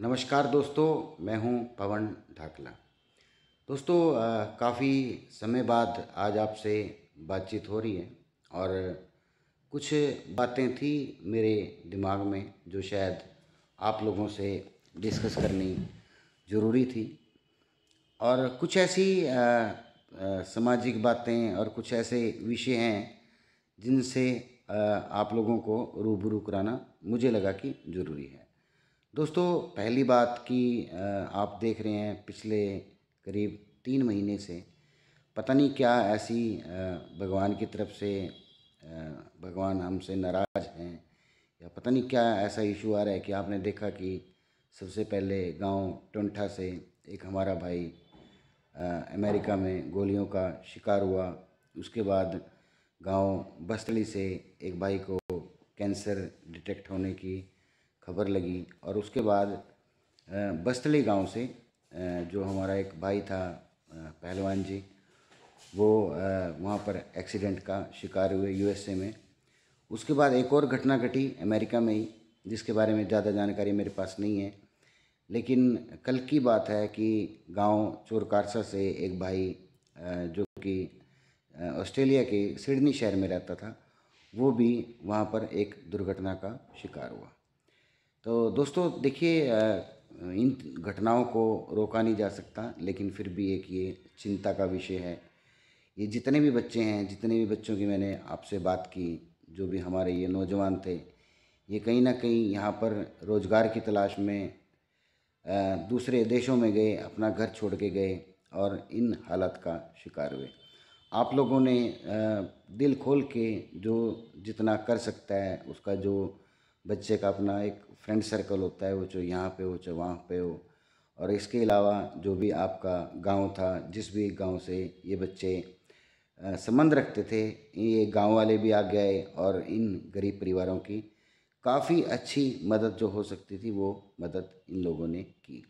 नमस्कार दोस्तों मैं हूं पवन ढाकला दोस्तों काफ़ी समय बाद आज आपसे बातचीत हो रही है और कुछ बातें थी मेरे दिमाग में जो शायद आप लोगों से डिस्कस करनी ज़रूरी थी और कुछ ऐसी सामाजिक बातें और कुछ ऐसे विषय हैं जिनसे आप लोगों को रूबरू कराना मुझे लगा कि ज़रूरी है दोस्तों पहली बात कि आप देख रहे हैं पिछले करीब तीन महीने से पता नहीं क्या ऐसी भगवान की तरफ से भगवान हमसे नाराज़ हैं या पता नहीं क्या ऐसा इशू आ रहा है कि आपने देखा कि सबसे पहले गांव टंठा से एक हमारा भाई अमेरिका में गोलियों का शिकार हुआ उसके बाद गांव बस्तली से एक भाई को कैंसर डिटेक्ट होने की खबर लगी और उसके बाद बस्तली गांव से जो हमारा एक भाई था पहलवान जी वो वहाँ पर एक्सीडेंट का शिकार हुए यूएसए में उसके बाद एक और घटना घटी अमेरिका में ही जिसके बारे में ज़्यादा जानकारी मेरे पास नहीं है लेकिन कल की बात है कि गांव चोरकारसा से एक भाई जो कि ऑस्ट्रेलिया के सिडनी शहर में रहता था वो भी वहाँ पर एक दुर्घटना का शिकार हुआ तो दोस्तों देखिए इन घटनाओं को रोका नहीं जा सकता लेकिन फिर भी एक ये चिंता का विषय है ये जितने भी बच्चे हैं जितने भी बच्चों की मैंने आपसे बात की जो भी हमारे ये नौजवान थे ये कहीं ना कहीं यहाँ पर रोज़गार की तलाश में दूसरे देशों में गए अपना घर छोड़ के गए और इन हालात का शिकार हुए आप लोगों ने दिल खोल के जो जितना कर सकता है उसका जो बच्चे का अपना एक फ्रेंड सर्कल होता है वो चाहे यहाँ पे हो चाहे वहाँ पे हो और इसके अलावा जो भी आपका गांव था जिस भी गांव से ये बच्चे संबंध रखते थे ये गांव वाले भी आ गए और इन गरीब परिवारों की काफ़ी अच्छी मदद जो हो सकती थी वो मदद इन लोगों ने की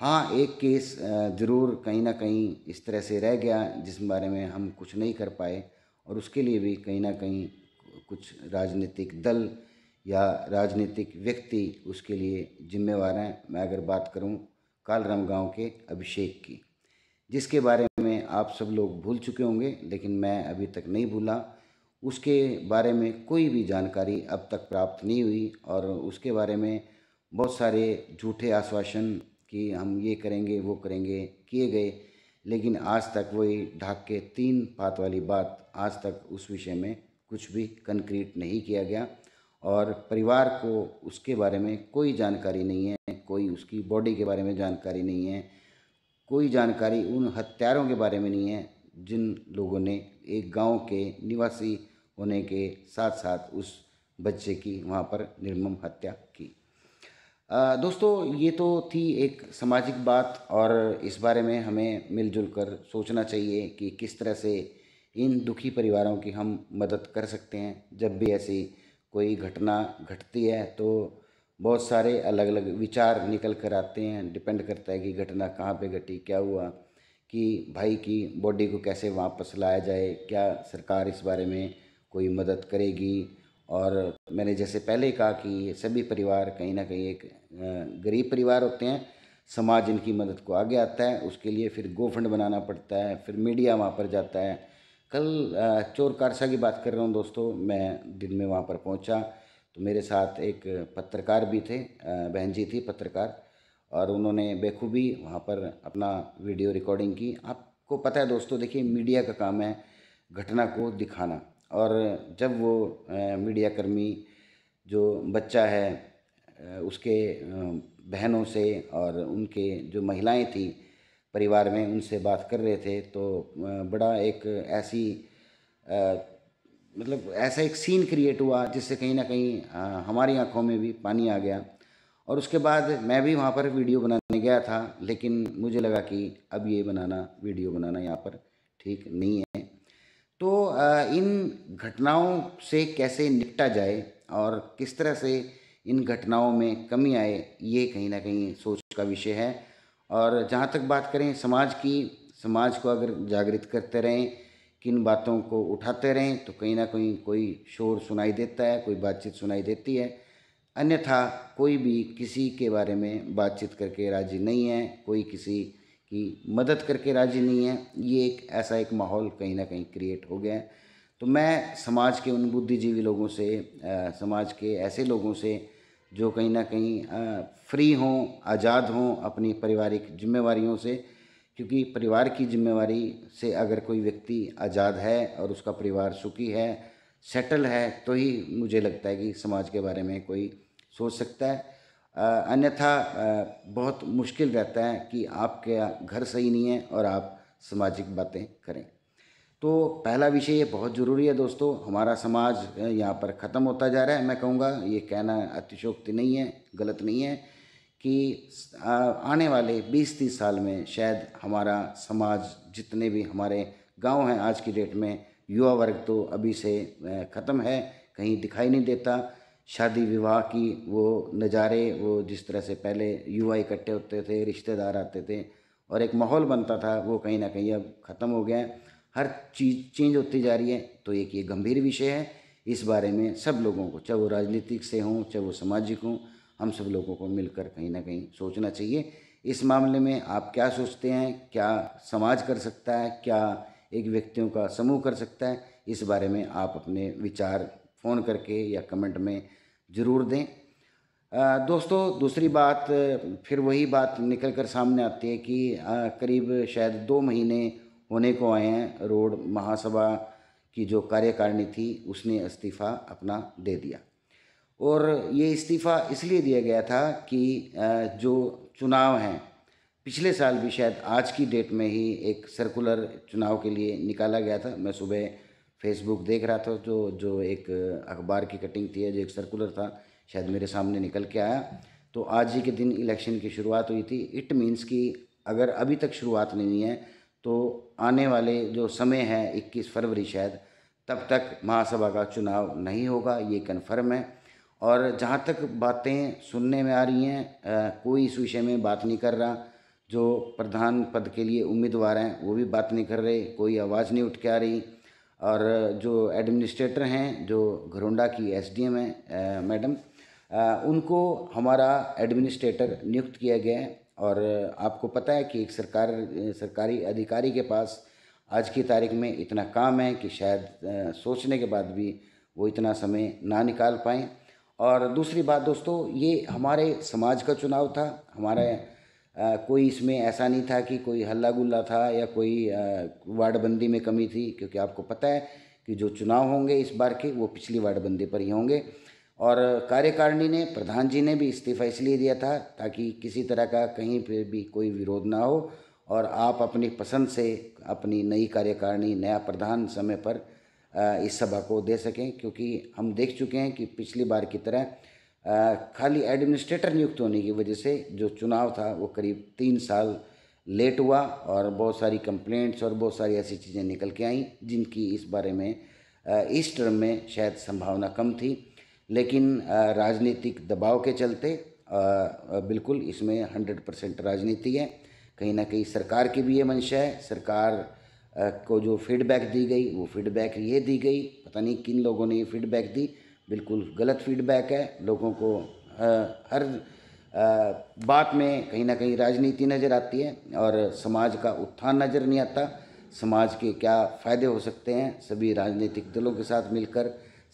हाँ एक केस ज़रूर कहीं ना कहीं इस तरह से रह गया जिस बारे में हम कुछ नहीं कर पाए और उसके लिए भी कहीं ना कहीं कुछ राजनीतिक दल या राजनीतिक व्यक्ति उसके लिए जिम्मेवार हैं मैं अगर बात करूं कालराम गांव के अभिषेक की जिसके बारे में आप सब लोग भूल चुके होंगे लेकिन मैं अभी तक नहीं भूला उसके बारे में कोई भी जानकारी अब तक प्राप्त नहीं हुई और उसके बारे में बहुत सारे झूठे आश्वासन कि हम ये करेंगे वो करेंगे किए गए लेकिन आज तक वही ढाक के तीन पात वाली बात आज तक उस विषय में कुछ भी कंक्रीट नहीं किया गया और परिवार को उसके बारे में कोई जानकारी नहीं है कोई उसकी बॉडी के बारे में जानकारी नहीं है कोई जानकारी उन हत्यारों के बारे में नहीं है जिन लोगों ने एक गांव के निवासी होने के साथ साथ उस बच्चे की वहाँ पर निर्मम हत्या की आ, दोस्तों ये तो थी एक सामाजिक बात और इस बारे में हमें मिलजुल कर सोचना चाहिए कि किस तरह से इन दुखी परिवारों की हम मदद कर सकते हैं जब भी ऐसी कोई घटना घटती है तो बहुत सारे अलग अलग विचार निकल कर आते हैं डिपेंड करता है कि घटना कहाँ पे घटी क्या हुआ कि भाई की बॉडी को कैसे वापस लाया जाए क्या सरकार इस बारे में कोई मदद करेगी और मैंने जैसे पहले कहा कि सभी परिवार कहीं ना कहीं एक गरीब परिवार होते हैं समाज इनकी मदद को आगे आता है उसके लिए फिर गो फंड बनाना पड़ता है फिर मीडिया वहाँ पर जाता है कल चोर कारसा की बात कर रहा हूँ दोस्तों मैं दिन में वहाँ पर पहुँचा तो मेरे साथ एक पत्रकार भी थे बहन जी थी पत्रकार और उन्होंने बेखूबी वहाँ पर अपना वीडियो रिकॉर्डिंग की आपको पता है दोस्तों देखिए मीडिया का काम है घटना को दिखाना और जब वो मीडिया कर्मी जो बच्चा है उसके बहनों से और उनके जो महिलाएं थीं परिवार में उनसे बात कर रहे थे तो बड़ा एक ऐसी आ, मतलब ऐसा एक सीन क्रिएट हुआ जिससे कहीं ना कहीं आ, हमारी आंखों में भी पानी आ गया और उसके बाद मैं भी वहाँ पर वीडियो बनाने गया था लेकिन मुझे लगा कि अब ये बनाना वीडियो बनाना यहाँ पर ठीक नहीं है तो आ, इन घटनाओं से कैसे निपटा जाए और किस तरह से इन घटनाओं में कमी आए ये कहीं ना कहीं सोच का विषय है और जहाँ तक बात करें समाज की समाज को अगर जागृत करते रहें किन बातों को उठाते रहें तो कहीं ना कहीं कोई शोर सुनाई देता है कोई बातचीत सुनाई देती है अन्यथा कोई भी किसी के बारे में बातचीत करके राजी नहीं है कोई किसी की मदद करके राजी नहीं है ये एक ऐसा एक माहौल कहीं ना कहीं क्रिएट हो गया है तो मैं समाज के उन बुद्धिजीवी लोगों से समाज के ऐसे लोगों से जो कहीं ना कहीं फ्री हों आज़ाद हों अपनी पारिवारिक जिम्मेवारियों से क्योंकि परिवार की जिम्मेवारी से अगर कोई व्यक्ति आज़ाद है और उसका परिवार सुखी है सेटल है तो ही मुझे लगता है कि समाज के बारे में कोई सोच सकता है अन्यथा बहुत मुश्किल रहता है कि आपके घर सही नहीं है और आप सामाजिक बातें करें तो पहला विषय ये बहुत ज़रूरी है दोस्तों हमारा समाज यहाँ पर ख़त्म होता जा रहा है मैं कहूँगा ये कहना अतिशोक्ति नहीं है गलत नहीं है कि आने वाले 20-30 साल में शायद हमारा समाज जितने भी हमारे गांव हैं आज की डेट में युवा वर्ग तो अभी से ख़त्म है कहीं दिखाई नहीं देता शादी विवाह की वो नज़ारे वो जिस तरह से पहले युवा इकट्ठे होते थे रिश्तेदार आते थे और एक माहौल बनता था वो कहीं ना कहीं अब ख़त्म हो गया है हर चीज़ चेंज होती जा रही है तो एक ये गंभीर विषय है इस बारे में सब लोगों को चाहे वो राजनीतिक से हों चाहे वो सामाजिक हों हम सब लोगों को मिलकर कहीं ना कहीं सोचना चाहिए इस मामले में आप क्या सोचते हैं क्या समाज कर सकता है क्या एक व्यक्तियों का समूह कर सकता है इस बारे में आप अपने विचार फ़ोन करके या कमेंट में ज़रूर दें दोस्तों दूसरी बात फिर वही बात निकल कर सामने आती है कि करीब शायद दो महीने होने को आए हैं रोड महासभा की जो कार्यकारिणी थी उसने इस्तीफ़ा अपना दे दिया और ये इस्तीफ़ा इसलिए दिया गया था कि जो चुनाव हैं पिछले साल भी शायद आज की डेट में ही एक सर्कुलर चुनाव के लिए निकाला गया था मैं सुबह फेसबुक देख रहा था जो जो एक अखबार की कटिंग थी जो एक सर्कुलर था शायद मेरे सामने निकल के आया तो आज ही के दिन इलेक्शन की शुरुआत हुई थी इट मीन्स कि अगर अभी तक शुरुआत नहीं हुई है तो आने वाले जो समय है 21 फरवरी शायद तब तक महासभा का चुनाव नहीं होगा ये कन्फर्म है और जहाँ तक बातें सुनने में आ रही हैं कोई इस विषय में बात नहीं कर रहा जो प्रधान पद के लिए उम्मीदवार हैं वो भी बात नहीं कर रहे कोई आवाज़ नहीं उठ के आ रही और जो एडमिनिस्ट्रेटर हैं जो घरोंडा की एसडीएम हैं मैडम उनको हमारा एडमिनिस्ट्रेटर नियुक्त किया गया है और आपको पता है कि एक सरकार सरकारी अधिकारी के पास आज की तारीख में इतना काम है कि शायद सोचने के बाद भी वो इतना समय ना निकाल पाएँ और दूसरी बात दोस्तों ये हमारे समाज का चुनाव था हमारा कोई इसमें ऐसा नहीं था कि कोई हल्ला गुल्ला था या कोई वार्डबंदी में कमी थी क्योंकि आपको पता है कि जो चुनाव होंगे इस बार के वो पिछली वार्डबंदी पर ही होंगे और कार्यकारिणी ने प्रधान जी ने भी इस्तीफा इसलिए दिया था ताकि किसी तरह का कहीं पर भी कोई विरोध ना हो और आप अपनी पसंद से अपनी नई कार्यकारिणी नया प्रधान समय पर इस सभा को दे सकें क्योंकि हम देख चुके हैं कि पिछली बार की तरह खाली एडमिनिस्ट्रेटर नियुक्त होने की वजह से जो चुनाव था वो करीब तीन साल लेट हुआ और बहुत सारी कंप्लेंट्स और बहुत सारी ऐसी चीज़ें निकल के आईं जिनकी इस बारे में इस टर्म में शायद संभावना कम थी लेकिन राजनीतिक दबाव के चलते बिल्कुल इसमें हंड्रेड परसेंट राजनीति है कहीं ना कहीं सरकार की भी ये मंशा है सरकार को जो फीडबैक दी गई वो फीडबैक ये दी गई पता नहीं किन लोगों ने ये फीडबैक दी बिल्कुल गलत फीडबैक है लोगों को हर बात में कहीं ना कहीं राजनीति नज़र आती है और समाज का उत्थान नज़र नहीं आता समाज के क्या फ़ायदे हो सकते हैं सभी राजनीतिक दलों के साथ मिलकर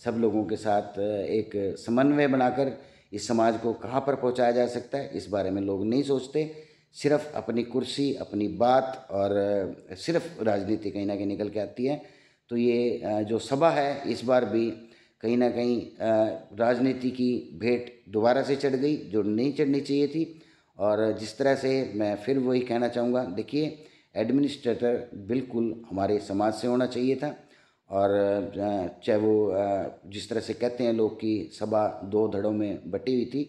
सब लोगों के साथ एक समन्वय बनाकर इस समाज को कहाँ पर पहुँचाया जा सकता है इस बारे में लोग नहीं सोचते सिर्फ अपनी कुर्सी अपनी बात और सिर्फ राजनीति कहीं ना कहीं निकल के आती है तो ये जो सभा है इस बार भी कहीं ना कहीं राजनीति की भेंट दोबारा से चढ़ गई जो नहीं चढ़नी चाहिए थी और जिस तरह से मैं फिर वही कहना चाहूँगा देखिए एडमिनिस्ट्रेटर बिल्कुल हमारे समाज से होना चाहिए था और चाहे वो जिस तरह से कहते हैं लोग कि सभा दो धड़ों में बटी हुई थी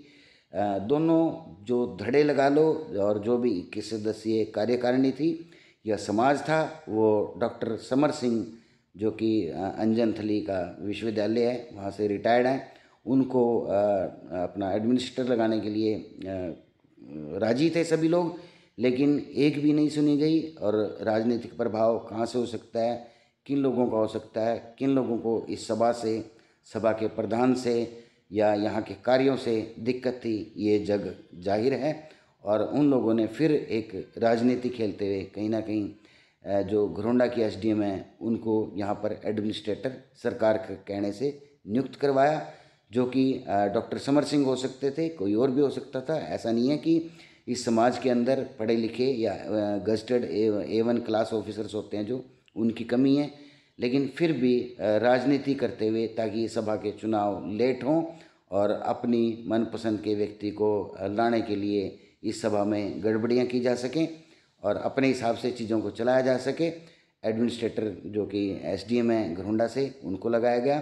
दोनों जो धड़े लगा लो और जो भी इक्कीस सदस्यीय कार्यकारिणी थी यह समाज था वो डॉक्टर समर सिंह जो कि अंजनथली का विश्वविद्यालय है वहाँ से रिटायर्ड हैं उनको अपना एडमिनिस्ट्रेटर लगाने के लिए राजी थे सभी लोग लेकिन एक भी नहीं सुनी गई और राजनीतिक प्रभाव कहाँ से हो सकता है किन लोगों का हो सकता है किन लोगों को इस सभा से सभा के प्रधान से या यहाँ के कार्यों से दिक्कत थी ये जग जाहिर है और उन लोगों ने फिर एक राजनीति खेलते हुए कहीं ना कहीं जो घरोंडा की एसडीएम है उनको यहाँ पर एडमिनिस्ट्रेटर सरकार के कहने से नियुक्त करवाया जो कि डॉक्टर समर सिंह हो सकते थे कोई और भी हो सकता था ऐसा नहीं है कि इस समाज के अंदर पढ़े लिखे या gazetted A one class officers होते हैं जो उनकी कमी है लेकिन फिर भी राजनीति करते हुए ताकि सभा के चुनाव लेट हों और अपनी मनपसंद के व्यक्ति को लाने के लिए इस सभा में गड़बड़ियाँ की जा सकें और अपने हिसाब से चीज़ों को चलाया जा सके एडमिनिस्ट्रेटर जो कि एसडीएम है घरुंडा से उनको लगाया गया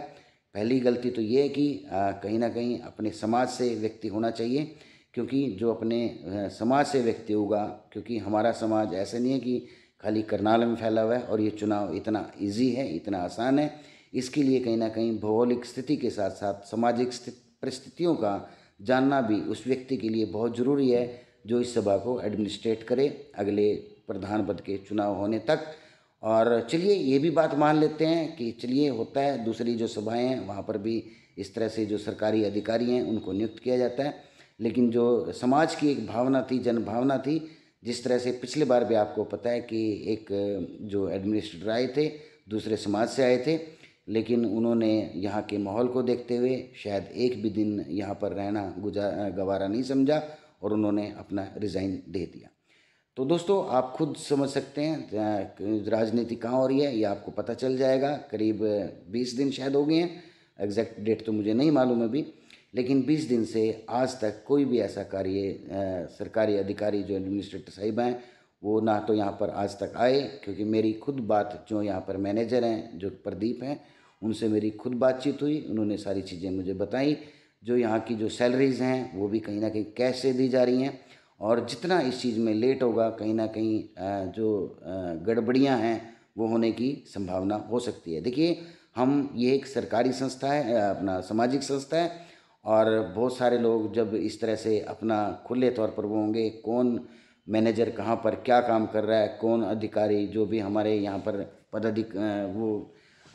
पहली गलती तो ये है कि कहीं ना कहीं अपने समाज से व्यक्ति होना चाहिए क्योंकि जो अपने समाज से व्यक्ति होगा क्योंकि हमारा समाज ऐसे नहीं है कि खाली करनाल में फैला हुआ है और ये चुनाव इतना इजी है इतना आसान है इसके लिए कहीं ना कहीं भौगोलिक स्थिति के साथ साथ सामाजिक परिस्थितियों का जानना भी उस व्यक्ति के लिए बहुत ज़रूरी है जो इस सभा को एडमिनिस्ट्रेट करे अगले प्रधान पद के चुनाव होने तक और चलिए ये भी बात मान लेते हैं कि चलिए होता है दूसरी जो सभाएं हैं वहाँ पर भी इस तरह से जो सरकारी अधिकारी हैं उनको नियुक्त किया जाता है लेकिन जो समाज की एक भावना थी जन भावना थी जिस तरह से पिछले बार भी आपको पता है कि एक जो एडमिनिस्ट्रेटर आए थे दूसरे समाज से आए थे लेकिन उन्होंने यहाँ के माहौल को देखते हुए शायद एक भी दिन यहाँ पर रहना गुजा गवारा नहीं समझा और उन्होंने अपना रिज़ाइन दे दिया तो दोस्तों आप खुद समझ सकते हैं राजनीति कहाँ हो रही है ये आपको पता चल जाएगा करीब बीस दिन शायद हो गए हैं एग्जैक्ट डेट तो मुझे नहीं मालूम अभी लेकिन 20 दिन से आज तक कोई भी ऐसा कार्य सरकारी अधिकारी जो एडमिनिस्ट्रेटर साहिब हैं वो ना तो यहाँ पर आज तक आए क्योंकि मेरी खुद बात जो यहाँ पर मैनेजर हैं जो प्रदीप हैं उनसे मेरी खुद बातचीत हुई उन्होंने सारी चीज़ें मुझे बताई जो यहाँ की जो सैलरीज़ हैं वो भी कहीं ना कहीं कैश से दी जा रही हैं और जितना इस चीज़ में लेट होगा कहीं ना कहीं जो गड़बड़ियाँ हैं वो होने की संभावना हो सकती है देखिए हम ये एक सरकारी संस्था है अपना सामाजिक संस्था है और बहुत सारे लोग जब इस तरह से अपना खुले तौर पर वो होंगे कौन मैनेजर कहाँ पर क्या काम कर रहा है कौन अधिकारी जो भी हमारे यहाँ पर पदाधिक वो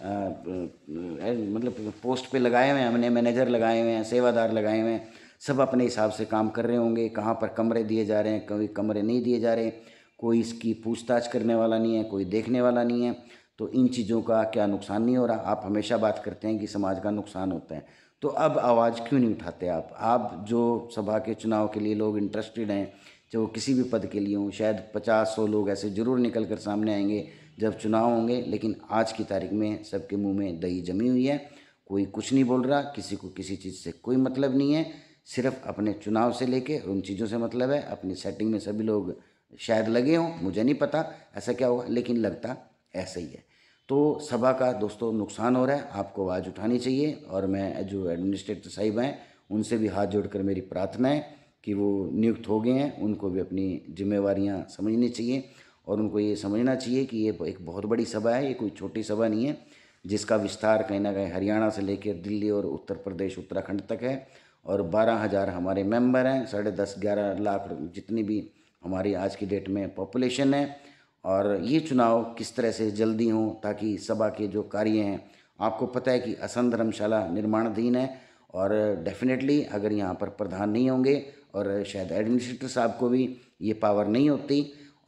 मतलब पोस्ट पे लगाए हुए हैं हमने मैनेजर लगाए हुए हैं सेवादार लगाए हुए हैं सब अपने हिसाब से काम कर रहे होंगे कहाँ पर कमरे दिए जा रहे हैं कभी कमरे नहीं दिए जा रहे कोई इसकी पूछताछ करने वाला नहीं है कोई देखने वाला नहीं है तो इन चीज़ों का क्या नुकसान नहीं हो रहा आप हमेशा बात करते हैं कि समाज का नुकसान होता है तो अब आवाज़ क्यों नहीं उठाते आप आप जो सभा के चुनाव के लिए लोग इंटरेस्टेड हैं चाहे वो किसी भी पद के लिए हों शायद पचास सौ लोग ऐसे ज़रूर निकल कर सामने आएंगे जब चुनाव होंगे लेकिन आज की तारीख में सबके मुंह में दही जमी हुई है कोई कुछ नहीं बोल रहा किसी को किसी चीज़ से कोई मतलब नहीं है सिर्फ अपने चुनाव से लेके उन चीज़ों से मतलब है अपनी सेटिंग में सभी लोग शायद लगे हों मुझे नहीं पता ऐसा क्या होगा लेकिन लगता ऐसा ही है तो सभा का दोस्तों नुकसान हो रहा है आपको आवाज़ उठानी चाहिए और मैं जो एडमिनिस्ट्रेटर साहिब हैं उनसे भी हाथ जोड़कर मेरी प्रार्थना है कि वो नियुक्त हो गए हैं उनको भी अपनी जिम्मेवार समझनी चाहिए और उनको ये समझना चाहिए कि ये एक बहुत बड़ी सभा है ये कोई छोटी सभा नहीं है जिसका विस्तार कहीं ना कहीं हरियाणा से लेकर दिल्ली और उत्तर प्रदेश उत्तराखंड तक है और बारह हज़ार हमारे मेंबर हैं साढ़े दस ग्यारह लाख जितनी भी हमारी आज की डेट में पॉपुलेशन है और ये चुनाव किस तरह से जल्दी हों ताकि सभा के जो कार्य हैं आपको पता है कि असन धर्मशाला निर्माणाधीन है और डेफिनेटली अगर यहाँ पर प्रधान नहीं होंगे और शायद एडमिनिस्ट्रेटर साहब को भी ये पावर नहीं होती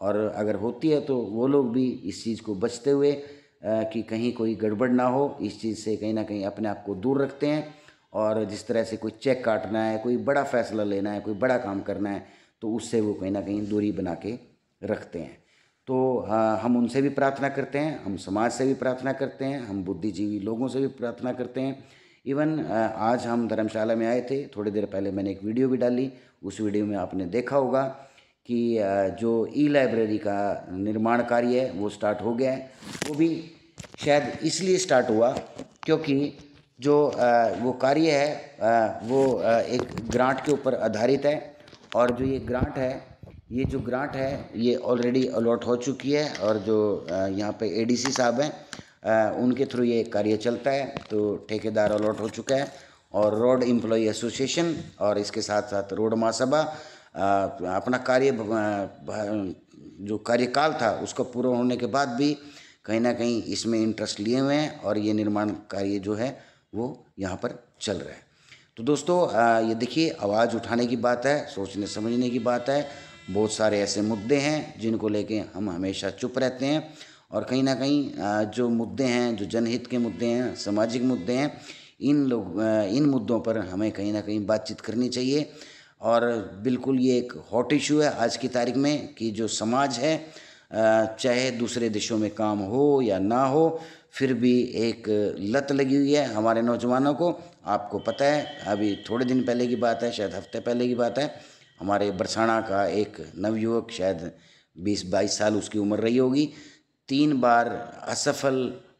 और अगर होती है तो वो लोग भी इस चीज़ को बचते हुए आ, कि कहीं कोई गड़बड़ ना हो इस चीज़ से कहीं ना कहीं अपने आप को दूर रखते हैं और जिस तरह से कोई चेक काटना है कोई बड़ा फैसला लेना है कोई बड़ा काम करना है तो उससे वो कहीं ना कहीं दूरी बना के रखते हैं तो हाँ, हम उनसे भी प्रार्थना करते हैं हम समाज से भी प्रार्थना करते हैं हम बुद्धिजीवी लोगों से भी प्रार्थना करते हैं इवन आज हम धर्मशाला में आए थे थोड़ी देर पहले मैंने एक वीडियो भी डाली उस वीडियो में आपने देखा होगा कि जो ई लाइब्रेरी का निर्माण कार्य है वो स्टार्ट हो गया है वो भी शायद इसलिए स्टार्ट हुआ क्योंकि जो वो कार्य है वो एक ग्रांट के ऊपर आधारित है और जो ये ग्रांट है ये जो ग्रांट है ये ऑलरेडी अलॉट हो चुकी है और जो यहाँ पे एडीसी साहब हैं उनके थ्रू ये कार्य चलता है तो ठेकेदार अलॉट हो चुका है और रोड इम्प्लॉई एसोसिएशन और इसके साथ साथ रोड महासभा अपना कार्य जो कार्यकाल था उसको पूरा होने के बाद भी कहीं ना कहीं इसमें इंटरेस्ट लिए हुए हैं और ये निर्माण कार्य जो है वो यहाँ पर चल रहा है तो दोस्तों ये देखिए आवाज़ उठाने की बात है सोचने समझने की बात है बहुत सारे ऐसे मुद्दे हैं जिनको लेके हम हमेशा चुप रहते हैं और कहीं ना कहीं जो मुद्दे हैं जो जनहित के मुद्दे हैं सामाजिक मुद्दे हैं इन लोग इन मुद्दों पर हमें कहीं ना कहीं बातचीत करनी चाहिए और बिल्कुल ये एक हॉट इशू है आज की तारीख में कि जो समाज है चाहे दूसरे देशों में काम हो या ना हो फिर भी एक लत लगी हुई है हमारे नौजवानों को आपको पता है अभी थोड़े दिन पहले की बात है शायद हफ्ते पहले की बात है हमारे बरसाना का एक नवयुवक शायद बीस बाईस साल उसकी उम्र रही होगी तीन बार असफल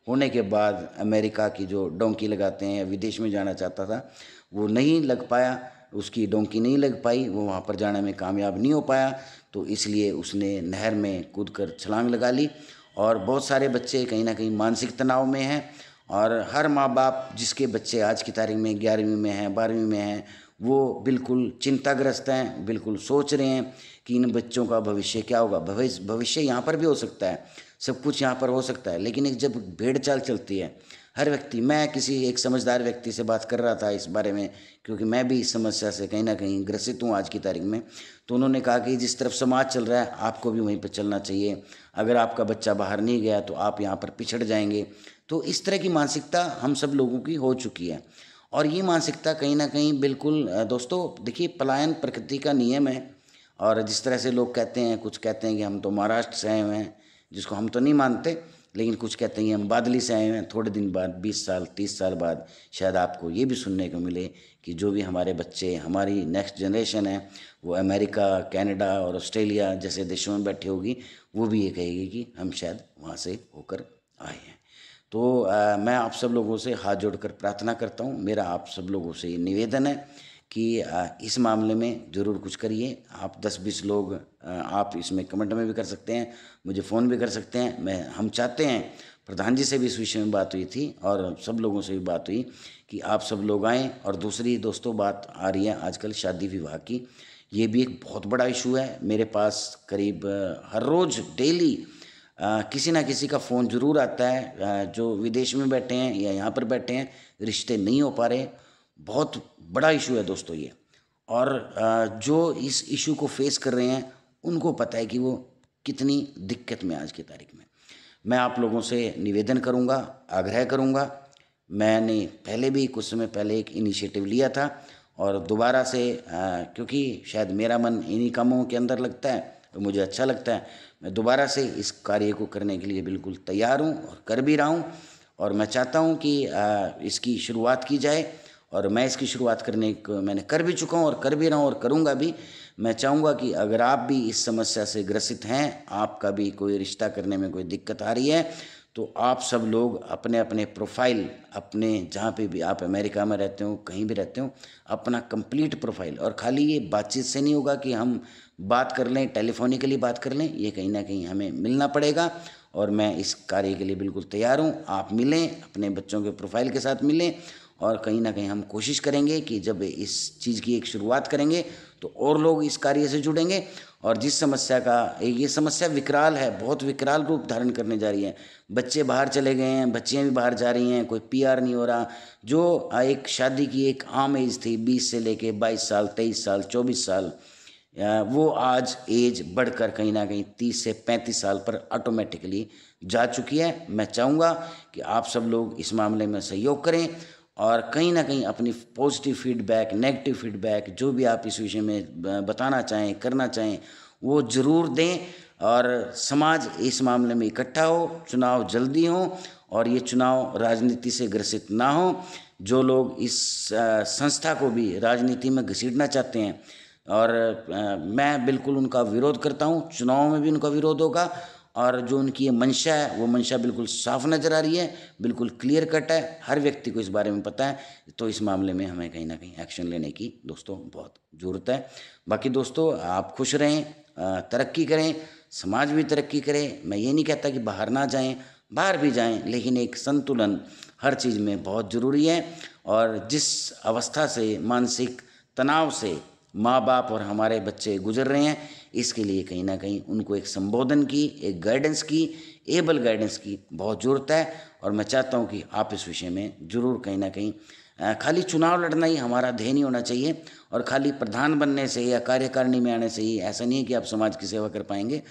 होने के बाद अमेरिका की जो डोंकी लगाते हैं विदेश में जाना चाहता था वो नहीं लग पाया उसकी डोंकी नहीं लग पाई वो वहाँ पर जाने में कामयाब नहीं हो पाया तो इसलिए उसने नहर में कूद कर छलांग लगा ली और बहुत सारे बच्चे कहीं ना कहीं मानसिक तनाव में हैं और हर माँ बाप जिसके बच्चे आज की तारीख में ग्यारहवीं में हैं बारहवीं में हैं वो बिल्कुल चिंताग्रस्त हैं बिल्कुल सोच रहे हैं कि इन बच्चों का भविष्य क्या होगा भविष्य भविष्य यहाँ पर भी हो सकता है सब कुछ यहाँ पर हो सकता है लेकिन एक जब भेड़ चाल चलती है हर व्यक्ति मैं किसी एक समझदार व्यक्ति से बात कर रहा था इस बारे में क्योंकि मैं भी इस समस्या से कहीं ना कहीं ग्रसित हूँ आज की तारीख में तो उन्होंने कहा कि जिस तरफ समाज चल रहा है आपको भी वहीं पर चलना चाहिए अगर आपका बच्चा बाहर नहीं गया तो आप यहाँ पर पिछड़ जाएंगे तो इस तरह की मानसिकता हम सब लोगों की हो चुकी है और ये मानसिकता कहीं ना कहीं बिल्कुल दोस्तों देखिए पलायन प्रकृति का नियम है और जिस तरह से लोग कहते हैं कुछ कहते हैं कि हम तो महाराष्ट्र से आए हुए हैं जिसको हम तो नहीं मानते लेकिन कुछ कहते हैं हम बादली से आए हुए हैं थोड़े दिन बाद बीस साल तीस साल बाद शायद आपको ये भी सुनने को मिले कि जो भी हमारे बच्चे हमारी नेक्स्ट जनरेशन है वो अमेरिका कैनेडा और ऑस्ट्रेलिया जैसे देशों में बैठी होगी वो भी ये कहेगी कि हम शायद वहाँ से होकर आए हैं तो आ, मैं आप सब लोगों से हाथ जोड़कर प्रार्थना करता हूँ मेरा आप सब लोगों से ये निवेदन है कि आ, इस मामले में ज़रूर कुछ करिए आप 10-20 लोग आ, आप इसमें कमेंट में भी कर सकते हैं मुझे फ़ोन भी कर सकते हैं मैं हम चाहते हैं प्रधान जी से भी इस विषय में बात हुई थी और सब लोगों से भी बात हुई कि आप सब लोग आएँ और दूसरी दोस्तों बात आ रही है आजकल शादी विवाह की ये भी एक बहुत बड़ा इशू है मेरे पास करीब हर रोज़ डेली किसी ना किसी का फ़ोन ज़रूर आता है जो विदेश में बैठे हैं या यहाँ पर बैठे हैं रिश्ते नहीं हो पा रहे बहुत बड़ा इशू है दोस्तों ये और जो इस इशू को फेस कर रहे हैं उनको पता है कि वो कितनी दिक्कत में आज की तारीख में मैं आप लोगों से निवेदन करूँगा आग्रह करूँगा मैंने पहले भी कुछ समय पहले एक इनिशिएटिव लिया था और दोबारा से आ, क्योंकि शायद मेरा मन इन्हीं कामों के अंदर लगता है तो मुझे अच्छा लगता है मैं दोबारा से इस कार्य को करने के लिए बिल्कुल तैयार हूँ और कर भी रहा हूँ और मैं चाहता हूँ कि इसकी शुरुआत की जाए और मैं इसकी शुरुआत करने को मैंने कर भी चुका हूँ और कर भी रहा हूँ और करूँगा भी मैं चाहूँगा कि अगर आप भी इस समस्या से ग्रसित हैं आपका भी कोई रिश्ता करने में कोई दिक्कत आ रही है तो आप सब लोग अपने अपने प्रोफाइल अपने जहाँ पे भी आप अमेरिका में रहते हो कहीं भी रहते हो अपना कंप्लीट प्रोफाइल और खाली ये बातचीत से नहीं होगा कि हम बात कर लें टेलीफोनिकली बात कर लें ये कहीं ना कहीं हमें मिलना पड़ेगा और मैं इस कार्य के लिए बिल्कुल तैयार हूँ आप मिलें अपने बच्चों के प्रोफाइल के साथ मिलें और कहीं ना कहीं हम कोशिश करेंगे कि जब इस चीज़ की एक शुरुआत करेंगे तो और लोग इस कार्य से जुड़ेंगे और जिस समस्या का ये समस्या विकराल है बहुत विकराल रूप धारण करने जा रही है बच्चे बाहर चले गए हैं बच्चियाँ भी बाहर जा रही हैं कोई पीआर नहीं हो रहा जो एक शादी की एक आम एज थी बीस से लेके बाईस साल तेईस साल चौबीस साल वो आज एज बढ़कर कहीं ना कहीं तीस से पैंतीस साल पर ऑटोमेटिकली जा चुकी है मैं चाहूँगा कि आप सब लोग इस मामले में सहयोग करें और कहीं ना कहीं अपनी पॉजिटिव फीडबैक नेगेटिव फीडबैक जो भी आप इस विषय में बताना चाहें करना चाहें वो ज़रूर दें और समाज इस मामले में इकट्ठा हो चुनाव जल्दी हो और ये चुनाव राजनीति से ग्रसित ना हो जो लोग इस संस्था को भी राजनीति में घसीटना चाहते हैं और मैं बिल्कुल उनका विरोध करता हूँ चुनाव में भी उनका विरोध होगा और जो उनकी ये मंशा है वो मंशा बिल्कुल साफ नज़र आ रही है बिल्कुल क्लियर कट है हर व्यक्ति को इस बारे में पता है तो इस मामले में हमें कहीं ना कहीं एक्शन लेने की दोस्तों बहुत ज़रूरत है बाकी दोस्तों आप खुश रहें तरक्की करें समाज भी तरक्की करे मैं ये नहीं कहता कि बाहर ना जाएं बाहर भी जाएं लेकिन एक संतुलन हर चीज़ में बहुत ज़रूरी है और जिस अवस्था से मानसिक तनाव से माँ बाप और हमारे बच्चे गुजर रहे हैं इसके लिए कहीं ना कहीं उनको एक संबोधन की एक गाइडेंस की एबल गाइडेंस की बहुत ज़रूरत है और मैं चाहता हूँ कि आप इस विषय में ज़रूर कहीं ना कहीं खाली चुनाव लड़ना ही हमारा ध्येय नहीं होना चाहिए और खाली प्रधान बनने से या कार्यकारिणी में आने से ही ऐसा नहीं है कि आप समाज की सेवा कर पाएंगे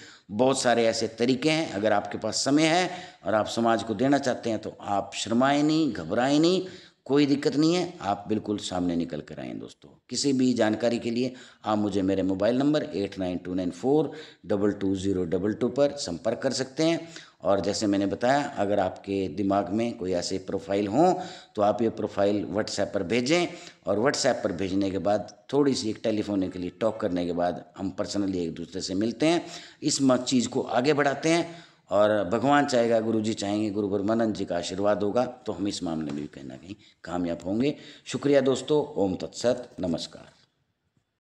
बहुत सारे ऐसे तरीके हैं अगर आपके पास समय है और आप समाज को देना चाहते हैं तो आप शर्माएं नहीं घबराएं नहीं कोई दिक्कत नहीं है आप बिल्कुल सामने निकल कर आएँ दोस्तों किसी भी जानकारी के लिए आप मुझे मेरे mobile number eight nine two nine four double two zero double two पर संपर्क कर सकते हैं और जैसे मैंने बताया अगर आपके दिमाग में कोई ऐसे प्रोफाइल हों तो आप ये प्रोफाइल व्हाट्सएप पर भेजें और व्हाट्सएप पर भेजने के बाद थोड़ी सी एक टेलीफोन के लिए टॉक करने के बाद हम पर्सनली एक दूसरे से मिलते हैं इस चीज़ को आगे बढ़ाते हैं और भगवान चाहेगा गुरु जी चाहेंगे गुरु परमानंद जी का आशीर्वाद होगा तो हम इस मामले में भी कहीं ना कहीं कामयाब होंगे शुक्रिया दोस्तों ओम तत्सत नमस्कार